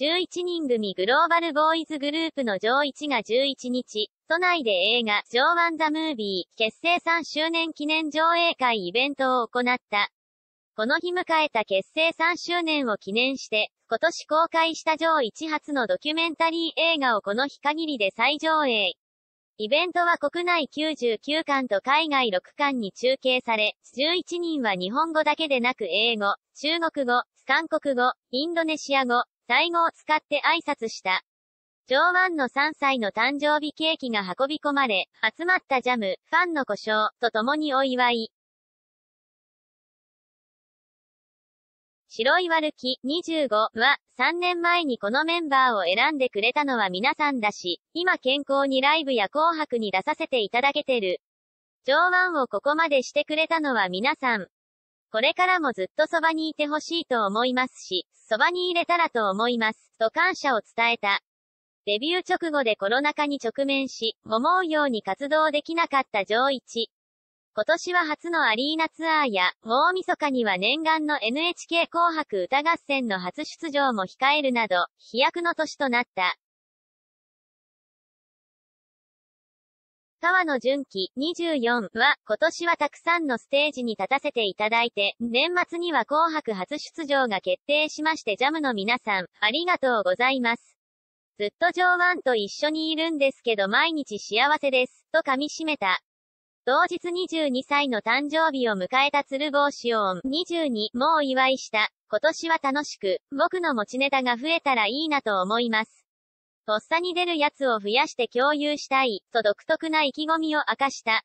11人組グローバルボーイズグループの上1が11日、都内で映画、上ワンザムービー、結成3周年記念上映会イベントを行った。この日迎えた結成3周年を記念して、今年公開した上1発のドキュメンタリー映画をこの日限りで再上映。イベントは国内99巻と海外6巻に中継され、11人は日本語だけでなく英語、中国語、韓国語、インドネシア語、最後を使って挨拶した。上腕の3歳の誕生日ケーキが運び込まれ、集まったジャム、ファンの故障と共にお祝い。白い悪き25は、3年前にこのメンバーを選んでくれたのは皆さんだし、今健康にライブや紅白に出させていただけてる。上腕をここまでしてくれたのは皆さん。これからもずっとそばにいてほしいと思いますし、そばに入れたらと思います、と感謝を伝えた。デビュー直後でコロナ禍に直面し、思うように活動できなかった上一。今年は初のアリーナツアーや、大晦日には念願の NHK 紅白歌合戦の初出場も控えるなど、飛躍の年となった。川野純喜24は、今年はたくさんのステージに立たせていただいて、年末には紅白初出場が決定しましてジャムの皆さん、ありがとうございます。ずっと上腕と一緒にいるんですけど毎日幸せです、と噛み締めた。同日22歳の誕生日を迎えた鶴房子音22もお祝いした。今年は楽しく、僕の持ちネタが増えたらいいなと思います。とっさに出るやつを増やして共有したい、と独特な意気込みを明かした。